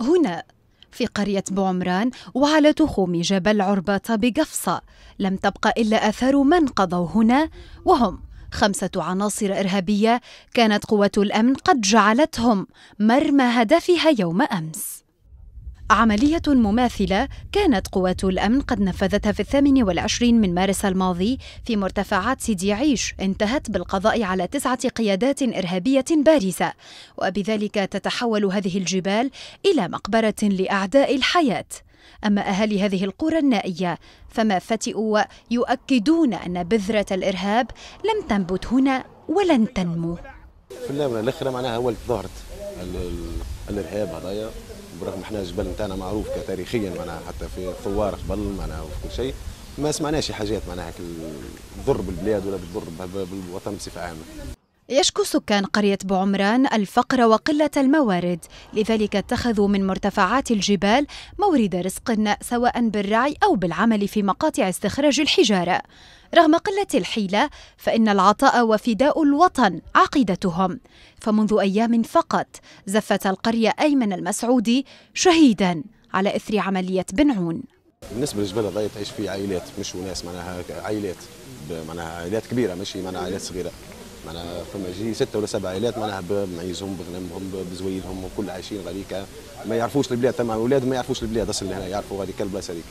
هنا في قرية بعمران وعلى تخوم جبل عرباطة بقفصة لم تبقى إلا آثار من قضوا هنا وهم خمسة عناصر إرهابية كانت قوة الأمن قد جعلتهم مرمى هدفها يوم أمس عملية مماثلة كانت قوات الأمن قد نفذتها في الثامن والعشرين من مارس الماضي في مرتفعات سيدي عيش انتهت بالقضاء على تسعة قيادات إرهابية بارزة وبذلك تتحول هذه الجبال إلى مقبرة لأعداء الحياة أما أهالي هذه القرى النائية فما فتئوا يؤكدون أن بذرة الإرهاب لم تنبت هنا ولن تنمو في الاخر معناها أول ظهرت الارهاب هذايا برغم احنا الجبل نتاعنا معروف كتاريخيا معناها حتى في الثوار قبل معناها وفي كل شيء ما سمعناش حاجات معناها تضر بالبلاد ولا تضر بالوطن بصفه عامه يشكو سكان قرية بعمران الفقر وقلة الموارد لذلك اتخذوا من مرتفعات الجبال مورد رزق سواء بالرعي أو بالعمل في مقاطع استخراج الحجارة رغم قلة الحيلة فإن العطاء وفداء الوطن عقيدتهم فمنذ أيام فقط زفت القرية أيمن المسعودي شهيدا على إثر عملية بنعون بالنسبه للجبال الله تعيش فيه عائلات مش وناس معناها عائلات معناها عائلات كبيره مش معناها عائلات صغيره معناها فما جي ستة ولا سبع عائلات معناها بمعيزهم بغنمهم بزويلهم وكل عايشين غاديكا ما يعرفوش البلاد تمام اولاد ما يعرفوش البلاد اصلا هنا يعرفوا غاديكا البلاصه هذيك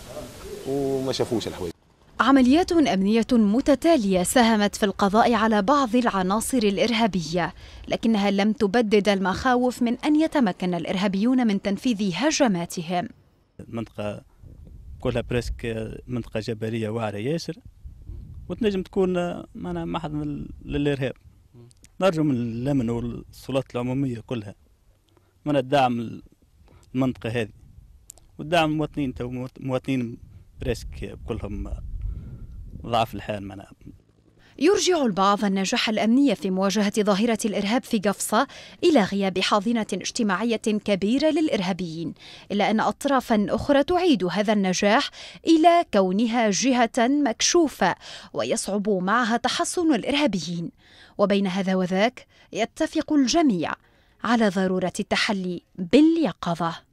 وما شافوش الحوايج عمليات امنيه متتاليه ساهمت في القضاء على بعض العناصر الارهابيه لكنها لم تبدد المخاوف من ان يتمكن الارهابيون من تنفيذ هجماتهم منطقه كلها بريسك منطقه جبليه واعره ياسر وتنجم تكون آه، معنا محض للارهاب نرجو من الامن والسلطات العموميه كلها من الدعم المنطقه هذه والدعم المواطنين تو مواطنين براسك كلهم آه، ضعف الحال معنا يرجع البعض النجاح الأمني في مواجهة ظاهرة الإرهاب في قفصة إلى غياب حاضنة اجتماعية كبيرة للإرهابيين إلا أن أطرافا أخرى تعيد هذا النجاح إلى كونها جهة مكشوفة ويصعب معها تحصن الإرهابيين وبين هذا وذاك يتفق الجميع على ضرورة التحلي باليقظة